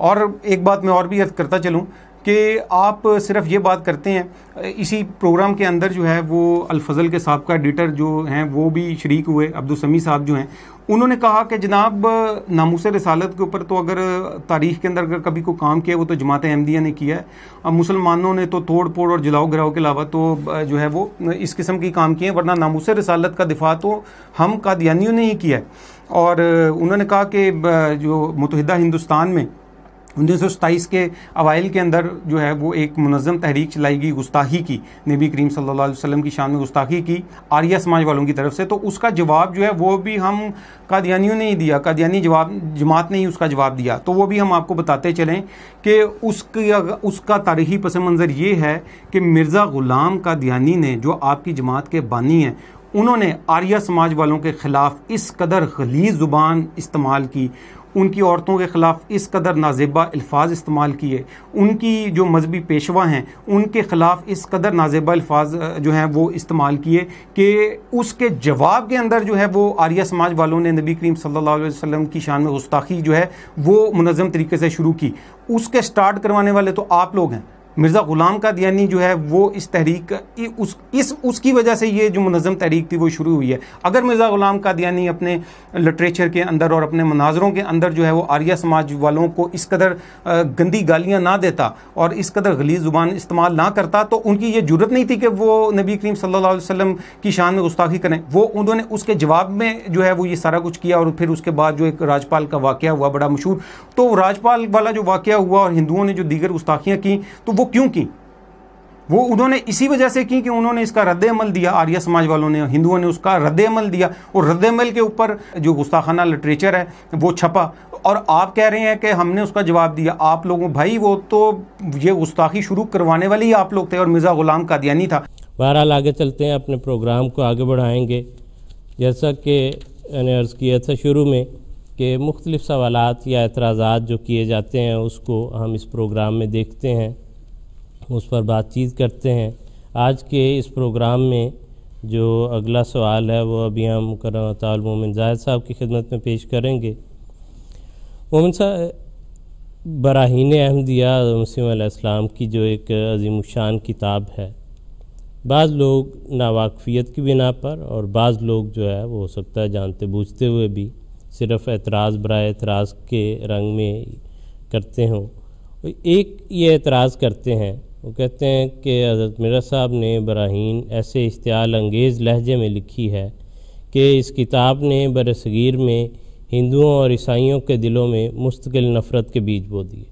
और एक बात मैं और भी अर्ज करता चलूँ कि आप सिर्फ ये बात करते हैं इसी प्रोग्राम के अंदर जो है वो अलफजल के साहब का एडिटर जो हैं वो भी शरीक हुए अब्दुलसमी साहब जो हैं उन्होंने कहा कि जनाब नामूस रसालत के ऊपर तो अगर तारीख के अंदर अगर कभी को काम किया वो तो जमात अहमदिया ने किया है अब मुसलमानों ने तो तोड़ फोड़ और जलाओ गिराओ के अलावा तो जो है वो इस किस्म की काम किए हैं वरना नामूस रसालत का दिफा तो हम कादियानियों ने ही किया है और उन्होंने कहा कि जो मुतहदा हिंदुस्तान में उन्नीस के अवाइल के अंदर जो है वो एक मुनज़म तहरीक चलाई गई गुस्ताखी की नबी करीम सल्लल्लाहु अलैहि वसल्लम की शान में गुस्ताखी की आर्या समाज वालों की तरफ से तो उसका जवाब जो है वो भी हम कादियानियों ने ही दिया कादियानी जवाब जमात ने ही उसका जवाब दिया तो वो भी हम आपको बताते चलें कि उसकी उसका तारीखी पस मंज़र ये है कि मिर्ज़ा ग़ुलाम कादियानी ने जो आपकी जमात के बानी हैं उन्होंने आर्या समाज वालों के ख़िलाफ़ इस कदर खलीज ज़ुबान इस्तेमाल की उनकी औरतों के ख़िलाफ़ इस कदर नाजेबा अल्फाज इस्तेमाल किए उनकी जो मजहबी पेशवा हैं उनके ख़िलाफ़ इस कदर नाजेबा अल्फाज जो हैं वो इस्तेमाल किए कि उसके जवाब के अंदर जो है वो आर्य समाज वालों ने नबी करीम सल्ला वसम की शान में गुस्ताखी जो है वो मनज़म तरीके से शुरू की उसके स्टार्ट करवाने वाले तो आप लोग हैं मिर्ज़ा ग़ुलाम का दियानी जो है वो इस तहरीक उस इस उसकी वजह से ये जो मनज़म तहरीक थी वो शुरू हुई है अगर मिर्ज़ा ग़ुलाम का दियानी अपने लिटरेचर के अंदर और अपने मनाजरों के अंदर जो है वो आर्या समाज वालों को इस कदर गंदी गालियाँ ना देता और इस कदर गलीज ज़ुबान इस्तेमाल ना करता तो उनकी ये जरूरत नहीं थी कि वो नबी करीम सल्ला वसम की शान में गुस्ताखी करें वो उन्होंने उसके जवाब में जो है वो ये सारा कुछ किया और फिर उसके बाद जो एक राजपाल का वाक़ हुआ बड़ा मशहूर तो राजपाल वाला जो वाक़ हुआ और हिंदुओं ने जो दीगर गुस्ताखियाँ की तो वो क्यों की वो उन्होंने इसी वजह से की कि उन्होंने इसका रद्द अमल दिया आर्य समाज वालों ने हिंदुओं ने उसका रद्द दिया और रद्दमल के ऊपर जो गुस्ताखाना लिटरेचर है वो छपा और आप कह रहे हैं कि हमने उसका जवाब दिया आप लोगों भाई वो तो ये गुस्ताखी शुरू करवाने वाले ही आप लोग थे और मिर्ज़ा गुलाम का नहीं था बहरहाल आगे चलते हैं अपने प्रोग्राम को आगे बढ़ाएँगे जैसा कि मैंने अर्ज़ किया था शुरू में कि मुख्तलिफ़ सवाल या एतराज़ात जो किए जाते हैं उसको हम इस प्रोग्राम में देखते हैं उस पर बातचीत करते हैं आज के इस प्रोग्राम में जो अगला सवाल है वो अभी हम कर मोमिन जायद साहब की खिदमत में पेश करेंगे मोमिन साहब बराहीन अहमदिया मुसीम की जो एक अजीम शान किताब है बाज़ लोग नावाकफियत की बिना पर और बाज़ लोग जो है वो हो सकता है जानते बूझते हुए भी सिर्फ एतराज़ बरा एतराज़ के रंग में करते हों एक ये एतराज़ करते हैं वो कहते हैं कि हज़रत मिर्ज़ा साहब ने बराहीन ऐसे इश्तियाल अंगेज़ लहजे में लिखी है कि इस किताब ने बरसगीर में हिंदुओं और ईसाइयों के दिलों में मुस्तकिल नफ़रत के बीज बो दिए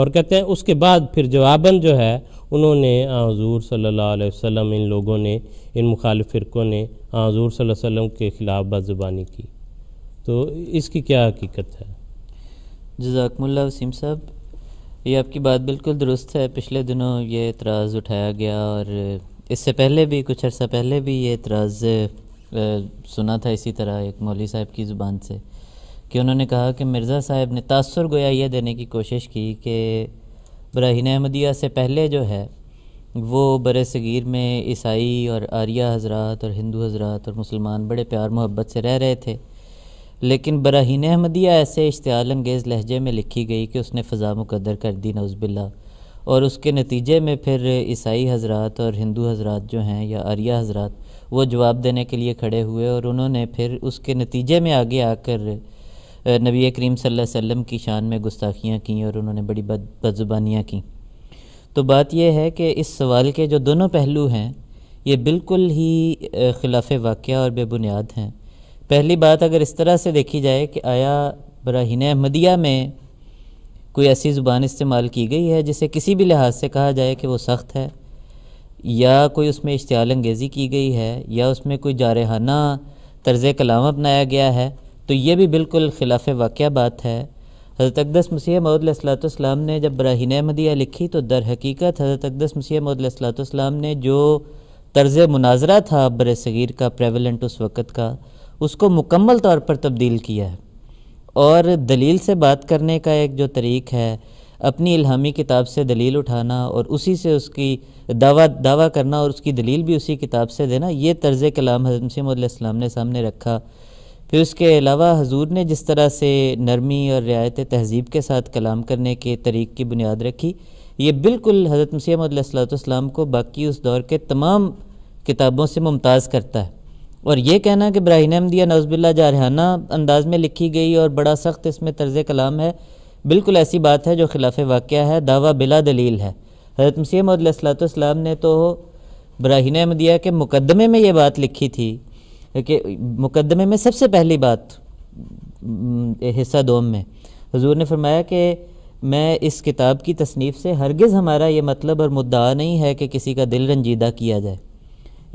और कहते हैं उसके बाद फिर जवाबन जो है उन्होंने हजूर सल्लल्लाहु अलैहि वसल्लम इन लोगों ने इन मुखालिफ फ़िरक़ों ने हजूर सल्लल्लाहु अलैहि वसल्लम के ख़िलाफ़ बदज़बानी की तो इसकी क्या हकीकत है जजाकमल्ला वसीम साहब ये आपकी बात बिल्कुल दुरुस्त है पिछले दिनों ये एतराज़ उठाया गया और इससे पहले भी कुछ अर्सा पहले भी ये एतराज़ सुना था इसी तरह एक मौली साहब की ज़ुबान से कि उन्होंने कहा कि मिर्ज़ा साहब ने तासर गोया यह देने की कोशिश की कि ब्राहन अहमदिया से पहले जो है वो बर सगीर में ईसाई और आर्या हजरात और हिंदू हजरात और मुसलमान बड़े प्यार मोहब्बत से रह रहे थे लेकिन बराहीन अहमदिया ऐसे इश्तल अंगेज़ लहजे में लिखी गई कि उसने फ़ज़ा मुकदर कर दी नौज़बिल्ला और उसके नतीजे में फिर ईसाई हजरात और हिंदू हजरात जो हैं या आर्या हजरात वो जवाब देने के लिए खड़े हुए और उन्होंने फिर उसके नतीजे में आगे आकर नबी करीम सल्लल्लाहु अलैहि वसल्लम की शान में गुस्ताखियाँ की और उन्होंने बड़ी बद बदज़ुबानियाँ की तो बात यह है कि इस सवाल के जो दोनों पहलू हैं ये बिल्कुल ही ख़िलाफ़ वाक़ और बेबुनियाद हैं पहली बात अगर इस तरह से देखी जाए कि आया बराहन अहमदिया में कोई ऐसी ज़ुबान इस्तेमाल की गई है जिसे किसी भी लिहाज से कहा जाए कि वो सख्त है या कोई उसमें इश्तियाल अंगेज़ी की गई है या उसमें कोई जारहाना तर्ज़ कलाम अपनाया गया है तो ये भी बिल्कुल खिलाफ वाक़ बात है हज़रत अकदस मसीह मौदलाम ने जब बराहन अहमदिया लिखी तो दर हकीकत हज़रत अकदस मसीह मौदलाम ने जो तर्ज़ मुनाजरा था बर सग़ीर का प्रेवलेंट उस वक़्त का उसको मुकम्मल तौर पर तब्दील किया है और दलील से बात करने का एक जो तरीक़ है अपनी इल्हामी किताब से दलील उठाना और उसी से उसकी दावा दावा करना और उसकी दलील भी उसी किताब से देना ये तर्ज़ कलाम हजम मसीम ने सामने रखा फिर उसके अलावा हजूर ने जिस तरह से नरमी और रियायत तहज़ीब के साथ कलाम करने के तरीक़ की बुनियाद रखी ये बिल्कुल हज़रत मसीम को बाकी उस दौर के तमाम किताबों से मुमताज़ करता है और ये कहना कि ब्राहिन अहमदिया नौजबिल्ला जारहाना अंदाज में लिखी गई और बड़ा सख्त इसमें तर्ज कलाम है बिल्कुल ऐसी बात है जो खिलाफ वाक़ है दावा बिला दलील है हजरत मसीम ने तो ब्राहिन अहमदिया के मुकदमे में ये बात लिखी थी कि मुकदमे में सबसे पहली बात हिस्सा दोम में हजूर ने फरमाया कि मैं इस किताब की तसनीफ़ से हरगज़ हमारा ये मतलब और मुद्दा नहीं है कि किसी का दिल रंजीदा किया जाए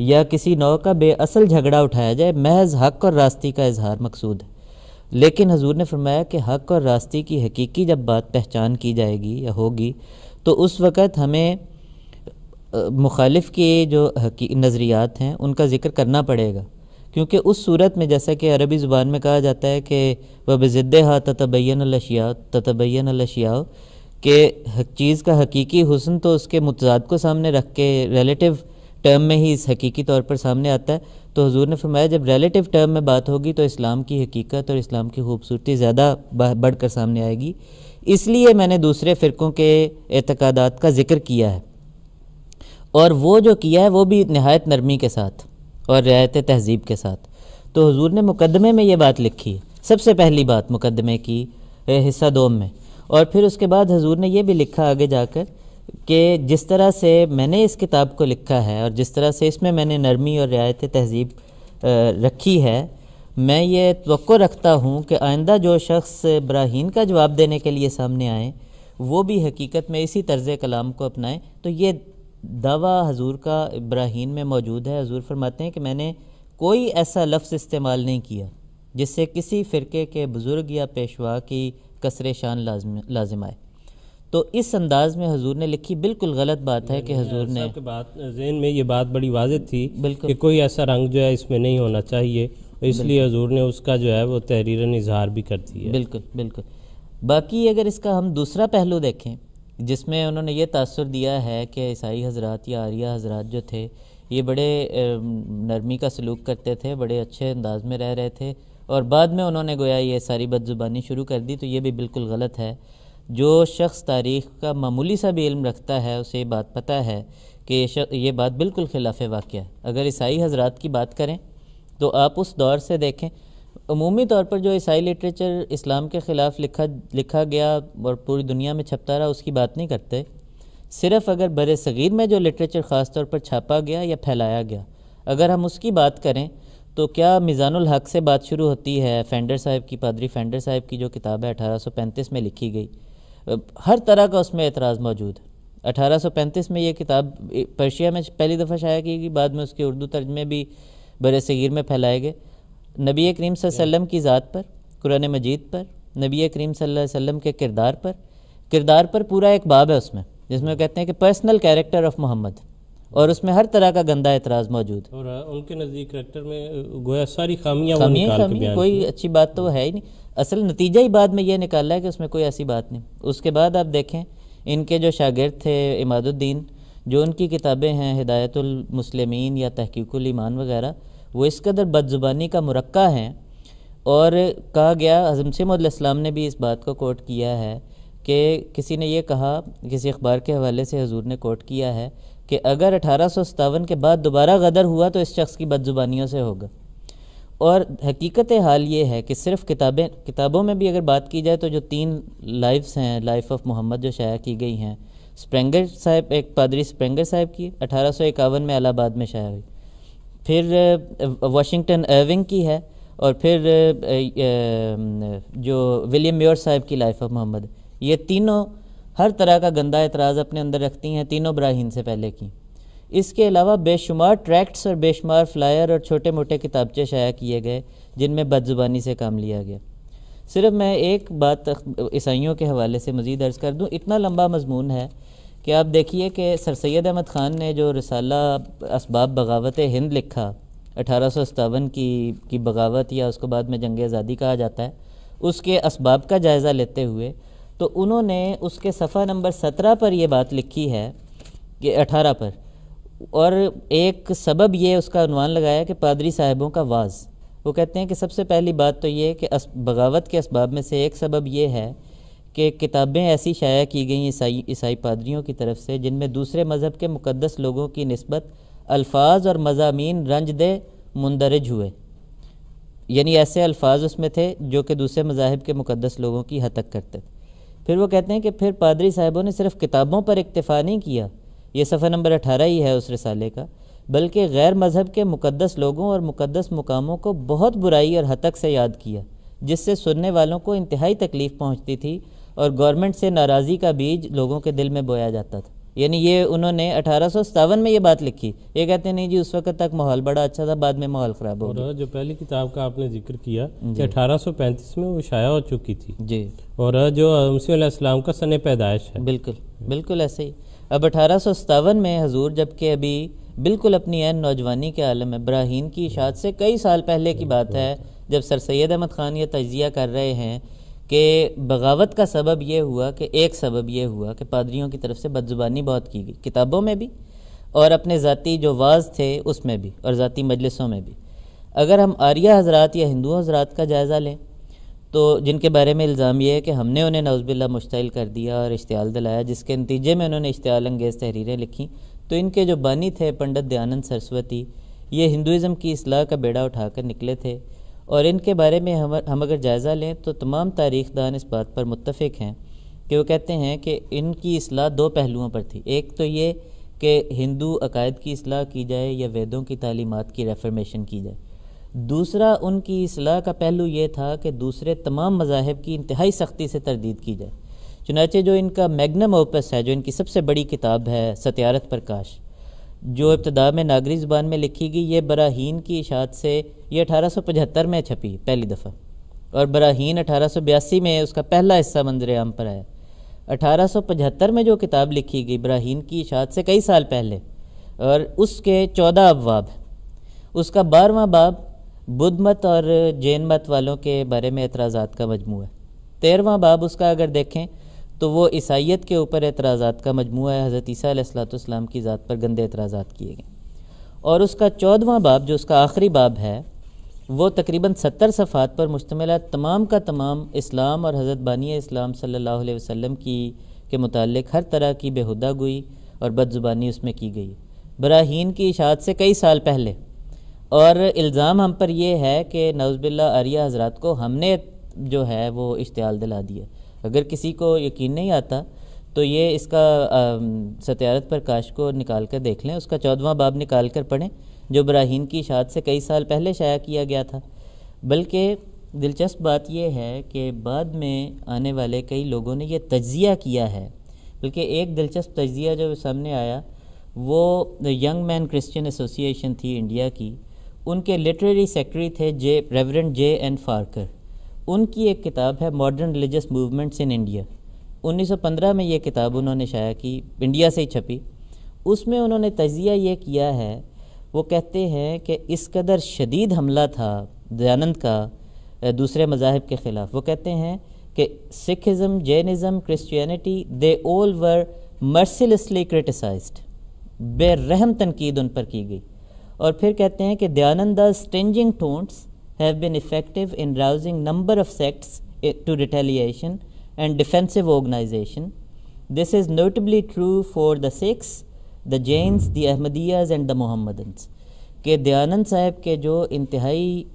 या किसी नौ का बेअसल झगड़ा उठाया जाए महज हक और रास्ती का इजहार मकसूद है लेकिन हजूर ने फरमाया कि हक और रास्ती की हकीकी जब बात पहचान की जाएगी या होगी तो उस वक़्त हमें मुखालिफ के जो नज़रियात हैं उनका ज़िक्र करना पड़ेगा क्योंकि उस सूरत में जैसा कि अरबी ज़ुबान में कहा जाता है कि वह बज़द हा ततबैन लशिया ततबैन लशिया के चीज़ का हकीकी हुसन तो उसके मतजाद को सामने रख के रिलेटिव टर्म में ही इस हकीकी तौर पर सामने आता है तो हजूर ने फरमाया जब रिलेटिव टर्म में बात होगी तो इस्लाम की हकीकत और इस्लाम की खूबसूरती ज़्यादा बढ़ कर सामने आएगी इसलिए मैंने दूसरे फ़िरक़ों के अतकदात का जिक्र किया है और वो जो किया है वो भी नहायत नरमी के साथ और रियायत तहजीब के साथ तो हजूर ने मुकदमे में ये बात लिखी है सबसे पहली बात मुकदमे की हिस्सा दोम में और फिर उसके बाद हजूर ने यह भी लिखा आगे जाकर कि जिस तरह से मैंने इस किताब को लिखा है और जिस तरह से इसमें मैंने नरमी और रियायत तहजीब रखी है मैं ये तो रखता हूँ कि आइंदा जो शख्स ब्राहीन का जवाब देने के लिए सामने आए वो भी हकीकत में इसी तर्ज कलाम को अपनाएं तो ये दावा हजूर का ब्राहीन में मौजूद है हजूर फरमाते हैं कि मैंने कोई ऐसा लफ्ज़ इस्तेमाल नहीं किया जिससे किसी फ़िरके के बुज़ुर्ग या पेशवा की कसर शान लाजम लाजम आए तो इस अंदाज में हजूर ने लिखी बिल्कुल गलत बात है कि हजूर ने बात जेन में ये बात बड़ी वाज थी कि कोई ऐसा रंग जो है इसमें नहीं होना चाहिए इसलिए हजूर ने उसका जो है वो तहरीर इजहार भी कर दी है बिल्कुल बिल्कुल बाकी अगर इसका हम दूसरा पहलू देखें जिसमें उन्होंने ये तासर दिया है कि ईसाई हजरात या आर्या हजरात जो थे ये बड़े नरमी का सलूक करते थे बड़े अच्छे अंदाज में रह रहे थे और बाद में उन्होंने गोया ये सारी बदजुबानी शुरू कर दी तो ये भी बिल्कुल गलत है जो शख्स तारीख़ का मामूली सा भी इल्म रखता है उसे ये बात पता है कि ये बात बिल्कुल खिलाफ वाक़ है अगर ईसाई हजरात की बात करें तो आप उस दौर से देखें अमूमी तौर पर जो ईसाई लिटरेचर इस्लाम के ख़िलाफ़ लिखा लिखा गया और पूरी दुनिया में छपता रहा उसकी बात नहीं करते सिर्फ़ अगर बर सग़ीर में जो लिटरेचर ख़ास तौर पर छापा गया या फैलाया गया अगर हम उसकी बात करें तो क्या मिज़ानुल हक से बात शुरू होती है फेंडर साहब की पादरी फेंडर साहब की जो किताब है पैंतीस में लिखी गई हर तरह का उसमें एतराज़ मौजूद है 1835 में ये किताब पर्शिया में पहली दफ़ा शाया की गई बाद में उसके उर्दू तर्जमे भी बर सगीर में फैलाए गए नबी करीम वसम की ज़ात पर कुरान मजीद पर नबी करीम वसम के किरदार पर किरदार पर पूरा एक बाब है उसमें जिसमें कहते हैं कि पर्सनल कैरेक्टर ऑफ मोहम्मद और उसमें हर तरह का गंदा एतराज़ मौजूद और उनके नज़दीक करेक्टर में गोया सारी खामियाँ कोई अच्छी बात तो है ही नहीं असल नतीजा ही बाद में यह निकाला है कि उसमें कोई ऐसी बात नहीं उसके बाद आप देखें इनके जो शागिर्द थे इमादुद्दीन जो उनकी किताबें हैं हिदायतुलमसलमिन या तहकीकुल ईमान वगैरह वो इस कदर बदज़ुबानी का मुरक्का हैं और कहा गया हज़म सिमलाम ने भी इस बात को कोट किया है कि किसी ने यह कहा किसी अखबार के हवाले से हजूर ने कोट किया है कि अगर अठारह के बाद दोबारा गदर हुआ तो इस शख्स की बदज़ुबानियों से होगा और हकीकत हाल ये है कि सिर्फ किताबें किताबों में भी अगर बात की जाए तो जो तीन लाइफ्स हैं लाइफ ऑफ मोहम्मद जो शाया की गई हैं स्प्रेंगर साहब एक पादरी स्प्रेंगर साहब की अठारह में अलाहाबाद में शाया हुई फिर वाशिंगटन एविंग की है और फिर जो विलियम म्योर साहब की लाइफ ऑफ मोहम्मद ये तीनों हर तरह का गंदा एतराज़ अपने अंदर रखती हैं तीनों ब्राहिन से पहले की इसके अलावा बेशुमार ट्रैक्ट्स और बेशुमार फ्लायर और छोटे मोटे किताबचे शाया किए गए जिनमें बदजुबानी से काम लिया गया सिर्फ मैं एक बात ईसाइयों के हवाले से मज़ीद अर्ज़ कर दूँ इतना लंबा मजमून है कि आप देखिए कि सर सैद अहमद ख़ान ने जो रसाला इसबाब बगावत हिंद लिखा अठारह सौ सतावन की की बगावत या उसको बाद में जंग आज़ादी कहा जाता है उसके इसबाब का जायज़ा लेते हुए तो उन्होंने उसके सफ़ा नंबर सत्रह पर यह बात लिखी है कि अठारह पर और एक सबब ये उसका अनुमान लगाया कि पादरी साहिबों का वाज वो कहते हैं कि सबसे पहली बात तो ये कि बगावत के इसबाब में से एक सबब ये है कि किताबें ऐसी शाया की गई ईसाई ईसाई पादरीों की तरफ से जिनमें दूसरे मज़हब के मुकदस लोगों की नस्बत अल्फाज और मजामी रंजदे मंदरज हुए यानी ऐसे अल्फाज उसमें थे जो कि दूसरे मजाहब के मुकदस लोगों की हतक करते थे फिर वो कहते हैं कि फिर पादरी साहबों ने सिर्फ किताबों पर इक्तफ़ा नहीं किया ये सफ़र नंबर अठारह ही है उस रसाले का बल्कि गैर मज़हब के मुकदस लोगों और मुकदस मुकामों को बहुत बुराई और हतक से याद किया जिससे सुनने वालों को इंतहाई तकलीफ़ पहुँचती थी और गवर्नमेंट से नाराज़ी का बीज लोगों के दिल में बोया जाता था यानी ये उन्होंने अठारह में ये बात लिखी ये कहते हैं नहीं जी उस वक्त तक माहौल बड़ा अच्छा था बाद में माहौल ख़राब हो गया जो पहली किताब का आपने जिक्र किया कि अठारह में वो शाया हो चुकी थी जी और जो मुसीम का सन पैदाइश है बिल्कुल बिल्कुल ऐसे ही अब अठारह में हजूर जबकि अभी बिल्कुल अपनी एन नौजवानी के आलम इब्राहिम की इशात से कई साल पहले की बात है जब सर सैद अहमद ख़ान ये तजिया कर रहे हैं कि बगावत का सबब यह हुआ कि एक सबब यह हुआ कि पादरियों की तरफ से बदजुबानी बहुत की गई किताबों में भी और अपने ज़ाती जो वाज थे उसमें भी और ज़ाती मजलिसों में भी अगर हम आर्या हजरात या हिंदू हजरात का जायज़ा लें तो जिनके बारे में इल्ज़ाम ये है कि हमने उन्हें नौजबिल्ला मुश्तिल कर दिया और इश्तियाल दिलाया जिसके नतीजे में उन्होंने इश्तियाल अंगेज़ तहरीरें लिखीं तो इनके जो बानी थे पंडित दयानंद सरस्वती ये हिंदुज़म की असलाह का बेड़ा उठाकर निकले थे और इनके बारे में हम हम अगर जायज़ा लें तो तमाम तारीख दान इस बात पर मुतफ़ हैं कि वो कहते हैं कि इनकी असलाह दो पहलुओं पर थी एक तो ये कि हिंदू अकायद की असलाह की जाए या वेदों की तालीमत की रेफरमेशन की जाए दूसरा उनकी असलाह का पहलू ये था कि दूसरे तमाम मजाहब की इंतहाई सख्ती से तरदीद की जाए चुनाचे जो इनका मैगनम ओपस है जो इनकी सबसे बड़ी किताब है सत्यारत प्रकाश जो इब्तदा में नागरी ज़बान में लिखी गई ये बराहीन की इशात से ये अठारह सौ पचहत्तर में छपी पहली दफ़ा और बराहीन अठारह सौ बयासी में उसका पहला हिस्सा मंजर आम पर आया अठारह सौ पचहत्तर में जो किताब लिखी गई बराहीन की इशात से कई साल पहले और उसके चौदह अबवाब उसका बारहवा बाब बुद्ध मत और जैन मत वालों के बारे में एतराज़ात का मजमू है तेरहवा बाब उसका अगर देखें तो वो ईसाइत के ऊपर एतराज़ात का मजमू है हज़रत ईसीम की ज़ात पर गंदे एतराज़ात किए गए और उसका चौदवा बाब जो उसका आखिरी बाब है वो तकरीबन सत्तर सफ़ात पर मुश्तमिल तमाम का तमाम इस्लाम और हज़रत बानिया इस्लाम सल्ला वसम की के मुतल हर तरह की बेहुदा गुई और बदज़ुबानी उसमें की गई ब्राहन की इशात से कई साल पहले और इल्ज़ाम हम पर यह है कि नवज़बिल्ला आरिया हजरात को हमने जो है वो इश्तियाल दिला दिया अगर किसी को यकीन नहीं आता तो ये इसका सत्यारत पर काश को निकाल कर देख लें उसका चौदवा बाब निकाल कर पढ़ें जो ब्राहन की शाद से कई साल पहले शाया किया गया था बल्कि दिलचस्प बात यह है कि बाद में आने वाले कई लोगों ने यह तजिया किया है बल्कि एक दिलचस्प तजिया जो सामने आया वो यंग मैन क्रिश्चियन एसोसिएशन थी इंडिया की उनके लिटरेरी सेक्रेटरी थे जे रेवरेंट जे एन फारकर उनकी एक किताब है modern religious movements in India 1915 में ये किताब उन्होंने शाया की इंडिया से ही छपी उसमें उन्होंने तजिया ये किया है वो कहते हैं कि इस कदर शदीद हमला था दयानंद का दूसरे मजाहब के ख़िलाफ़ वो कहते हैं कि Sikhism Jainism Christianity they all were mercilessly criticized बेरहम तनकीद उन पर की गई और फिर कहते हैं कि Dayanand stinging tones have been effective in rousing number of sects to retaliation and defensive organisation this is notably true for the Sikhs the Jains the Ahmadiyas and the Mohammedans के दयानंद साहब के जो इंतहाई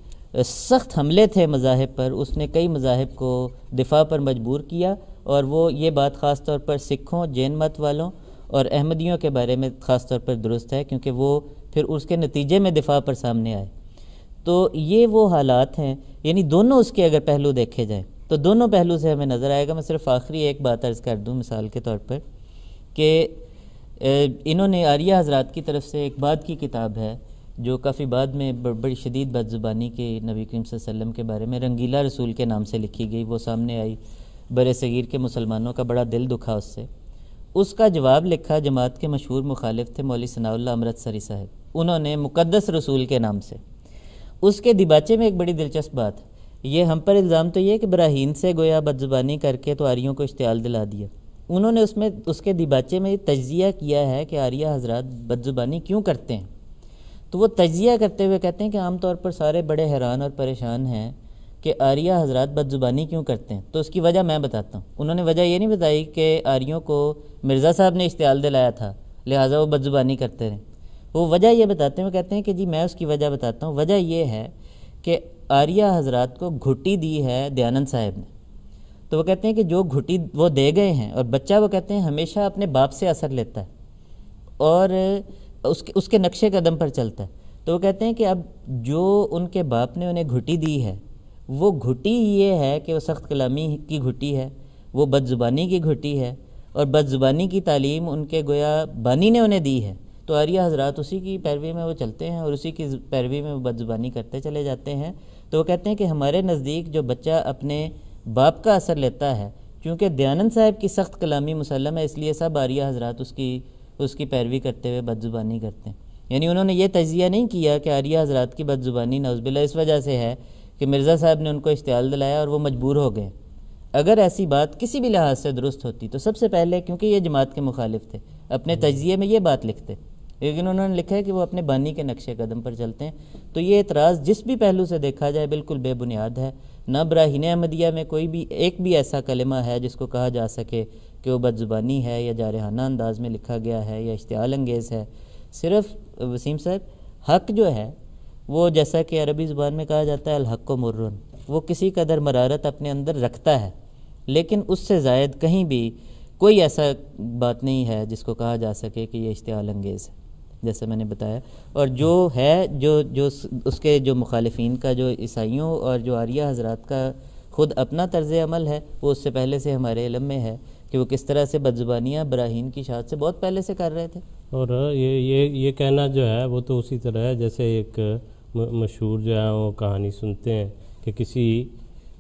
सख्त हमले थे मज़ाहब पर उसने कई मज़ाहब को दिफा पर मजबूर किया और वो ये बात ख़ास तौर पर सिखों जैन मत वालों और अहमदियों के बारे में ख़ास तौर पर दुरुस्त है क्योंकि वो फिर उसके नतीजे में दिफा पर सामने आए तो ये वो हालात हैं यानी दोनों उसके अगर पहलू देखे जाएँ तो दोनों पहलू से हमें नज़र आएगा मैं सिर्फ आखिरी एक बात अर्ज़ कर दूँ मिसाल के तौर पर कि इन्होंने आर्या हज़रा की तरफ से एक बाद की किताब है जो काफ़ी बाद में बड़ी शदीद बदज़ुबानी के नबी करीम वसल्लम के बारे में रंगीला रसूल के नाम से लिखी गई वो सामने आई बर सगीर के मुसलमानों का बड़ा दिल दुखा उससे उसका जवाब लिखा जमात के मशहूर मुखालिफ थे मौली सनाउल्ला अमृतसरी साहब उन्होंने मुक़दस रसूल के नाम से उसके दिबाचे में एक बड़ी दिलचस्प बात ये हम पर इल्ज़ाम तो ये कि ब्राहीन से गोया बदज़बानी करके तो आर्यों को इश्तियाल दिला दिया उन्होंने उसमें उसके दिबाचे में तजिया किया है कि आर्या हजरात बदज़ुबानी क्यों करते हैं तो वो तजिया करते हुए कहते हैं कि आमतौर पर सारे बड़े हैरान और परेशान हैं कि आर्या हजरात बदज़ुबानी क्यों करते हैं तो उसकी वजह मैं बताता हूँ उन्होंने वजह ये नहीं बताई कि आर्यों को मिर्ज़ा साहब ने इश्तियाल दिलाया था लिहाजा वो बदज़ुबानी करते रहे वो वजह ये बताते हैं वो कहते हैं कि जी मैं उसकी वजह बताता हूँ वजह ये है कि आर्या हजरात को घुटी दी है दयानंद साहब ने तो वो कहते हैं कि जो घुटी वो दे गए हैं और बच्चा वो कहते हैं हमेशा अपने बाप से असर लेता है और उसके उसके नक्शे कदम पर चलता है तो वो कहते हैं कि अब जो उनके बाप ने उन्हें घुटी दी है वो घुटी ये है कि वो सख्त कलामी की घुटी है वो बदज़ुबानी की घुटी है और बदज़ुबानी की तालीम उनके गोया बानी ने उन्हें दी है तो आर्या हजरात उसी की पैरवी में वो चलते हैं और उसी की पैरवी में वो बदजुबानी करते चले जाते हैं तो वो कहते हैं कि हमारे नज़दीक जो बच्चा अपने बाप का असर लेता है क्योंकि दयानंद साहब की सख्त कलामी मुसलम है इसलिए सब आर्या हजरात उसकी उसकी पैरवी करते हुए बदजुबानी करते हैं यानी उन्होंने ये तजिया नहीं किया कि आर्या हजरात की बदजुबानी नौजबिल्ला इस वजह से है कि मिर्ज़ा साहब ने उनको इश्तियाल दिलाया और वो मजबूर हो गए अगर ऐसी बात किसी भी लिहाज से दुरुस्त होती तो सबसे पहले क्योंकि ये जमात के मुखालिफ थे अपने तजिए में ये बात लिखते लेकिन उन्होंने लिखा है कि वो अपने बानी के नक्शे कदम पर चलते हैं तो ये एतराज़ जिस भी पहलू से देखा जाए बिल्कुल बेबुनियाद है न ब्राहन अहमदिया में कोई भी एक भी ऐसा कलमा है जिसको कहा जा सके कि वो बदजुबानी है या जारहाना अंदाज में लिखा गया है या इश्तियाल अंगेज़ है सिर्फ वसीम साहब हक जो है वो जैसा कि अरबी ज़ुबान में कहा जाता है अलहक मुर्र वो किसी कदर मरारत अपने अंदर रखता है लेकिन उससे जायद कहीं भी कोई ऐसा बात नहीं है जिसको कहा जा सके कि ये इश्तियाल अंगेज़ है जैसे मैंने बताया और जो है जो जो उसके जो मुखालफन का जो ईसाइयों और जो आर्या हजरात का ख़ुद अपना तर्ज अमल है वो उससे पहले से हमारे इलम में है कि वो किस तरह से बदजुबानियाँ ब्राहीम की शाद से बहुत पहले से कर रहे थे और ये ये ये कहना जो है वो तो उसी तरह है जैसे एक मशहूर जो है वो कहानी सुनते हैं कि किसी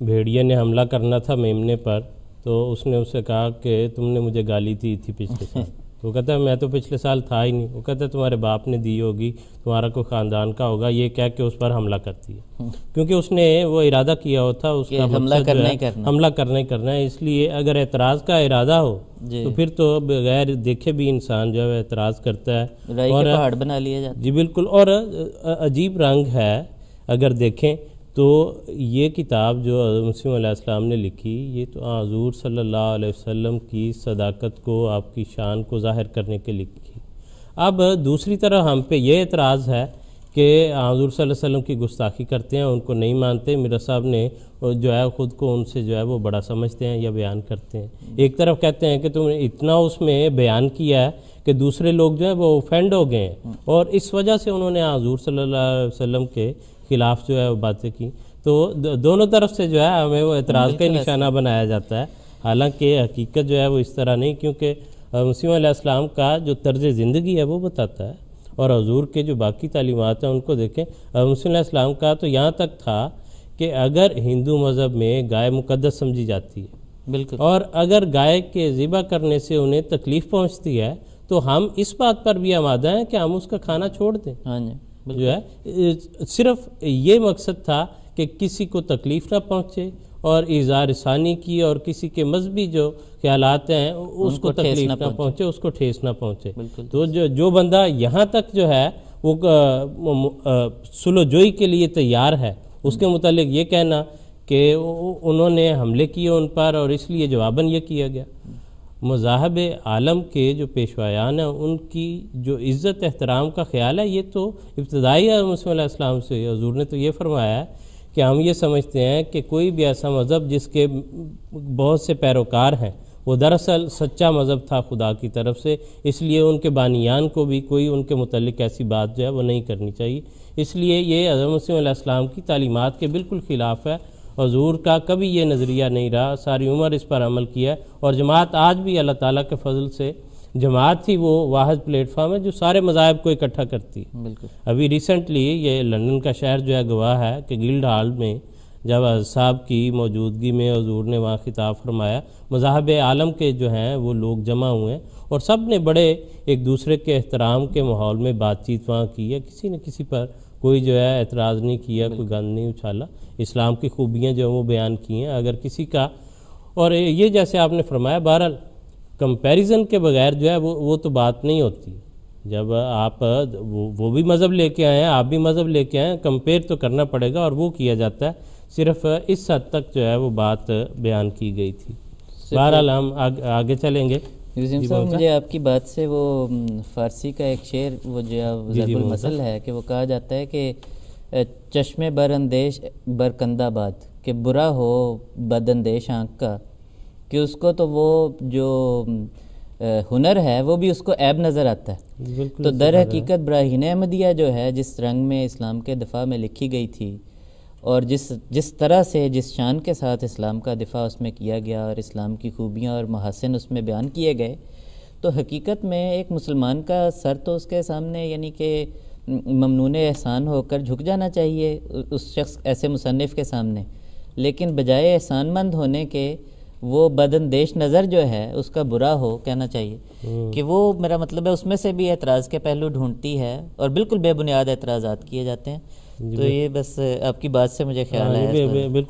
भेड़िए ने हमला करना था मेमने पर तो उसने उससे कहा कि तुमने मुझे गाली दी थी, थी पिछले साल वो कहता है मैं तो पिछले साल था ही नहीं वो कहता तुम्हारे बाप ने दी होगी तुम्हारा कोई ख़ानदान का होगा ये कह के उस पर हमला करती है हम्म। क्योंकि उसने वो इरादा किया होता उसका हमला करना करना हमला करना ही करना है इसलिए अगर एतराज़ का इरादा हो तो फिर तो बगैर देखे भी इंसान जो है एतराज़ करता है और बना लिया जी बिल्कुल और अजीब रंग है अगर देखें तो ये किताब जो मसीम ने लिखी ये तो हजूर सल्ला वसम की सदाकत को आपकी शान को ज़ाहिर करने के लिए लिखी अब दूसरी तरह हम पे ये एतराज़ है कि हजूर वसम की गुस्ताखी करते हैं उनको नहीं मानते मिर्जा साहब ने जो है ख़ुद को उनसे जो है वो बड़ा समझते हैं या बयान करते हैं एक तरफ कहते हैं कि तुमने इतना उसमें बयान किया है कि दूसरे लोग जो है वो ऑफेंड हो गए हैं और इस वजह से उन्होंने हजूर सल्ला वसम के खिलाफ जो है वो बातें की तो दोनों तरफ से जो है हमें वो एतराज़ का निशाना बनाया जाता है हालांकि हकीकत जो है वो इस तरह नहीं क्योंकि मुसीम का जो तर्ज ज़िंदगी है वो बताता है और हजूर के जो बाकी तालीमत हैं उनको देखें मुसीम का तो यहाँ तक था कि अगर हिंदू मज़हब में गाय मुकदस समझी जाती है बिल्कुल और अगर गाय के ज़िबा करने से उन्हें तकलीफ़ पहुँचती है तो हम इस बात पर भी आमादा हैं कि हम उसका खाना छोड़ दें हाँ जी जो है सिर्फ ये मकसद था कि किसी को तकलीफ़ ना पहुँचे और इजारसानी सानी की और किसी के मजहबी जो ख्याल हैं उसको तकलीफ ना, पहुँचे उसको ठेस ना पहुँचे तो जो जो बंदा यहाँ तक जो है वो सुलझोई के लिए तैयार है उसके मतलब ये कहना कि उन्होंने हमले किए उन पर और इसलिए जवाबन ये किया गया मजाहब आलम के जो पेशवायान हैं उनकी जो इज़्ज़त एहतराम का ख्याल है ये तो इब्तदाई है से हजूर ने तो ये फरमाया कि हम ये समझते हैं कि कोई भी ऐसा मज़हब जिसके बहुत से पैरोकार हैं वो दरअसल सच्चा मज़हब था खुदा की तरफ से इसलिए उनके बानियान को भी कोई उनके मतलब ऐसी बात जो है वो नहीं करनी चाहिए इसलिए ये अजम वसीम की तालीमत के बिल्कुल ख़िलाफ़ है हजूर का कभी ये नज़रिया नहीं रहा सारी उम्र इस पर अमल किया और जमात आज भी अल्लाह ताला के फजल से जमात ही वो वाहज प्लेटफार्म है जो सारे मज़ाहब को इकट्ठा करती है बिल्कुल अभी रिसेंटली ये लंदन का शहर जो है गवाह है कि गिल्ड हाल में जब साहब की मौजूदगी में हजूर ने वहाँ खिताब फरमाया मजाहब आलम के जो हैं वो लोग जमा हुए हैं और सब ने बड़े एक दूसरे के एहतराम के माहौल में बातचीत वहाँ की है किसी न किसी पर कोई जो है एतराज़ नहीं किया कोई गंद नहीं उछाला इस्लाम की खूबियाँ जो वो बयान की हैं अगर किसी का और ये जैसे आपने फरमाया बहरहाल कंपैरिजन के बगैर जो है वो वो तो बात नहीं होती जब आप वो वो भी मज़हब लेके आए हैं आप भी मज़हब लेके आए हैं कंपेयर तो करना पड़ेगा और वो किया जाता है सिर्फ इस हद तक जो है वो बात बयान की गई थी बहरहाल हम आग, आगे चलेंगे यूजिम साहब मुझे आपकी बात से वो फारसी का एक शेर वो जो जरबुल मसल है कि वो कहा जाता है कि चश्मे बरअंदेश बरकंदाबाद कि बुरा हो बद अंदेश आँख का कि उसको तो वो जो हुनर है वो भी उसको ऐब नज़र आता है तो दर हकीकत ब्राहीन अहमदिया जो है जिस रंग में इस्लाम के दफ़ा में लिखी गई थी और जिस जिस तरह से जिस शान के साथ इस्लाम का दिफा उसमें किया गया और इस्लाम की खूबियाँ और महासिन उसमें बयान किए गए तो हकीकत में एक मुसलमान का सर तो उसके सामने यानी कि ममनून एहसान होकर झुक जाना चाहिए उस शख्स ऐसे मुसनफ़ के सामने लेकिन बजाय एहसानमंद होने के वो बदनदेश नज़र जो है उसका बुरा हो कहना चाहिए हम्म। कि वो मेरा मतलब है उसमें से भी एतराज़ के पहलू ढूंढती है और बिल्कुल बेबुनियाद एतराज़ किए जाते हैं तो ये बस आपकी बात से मुझे ख्याल हाँ, आया बिल्कुल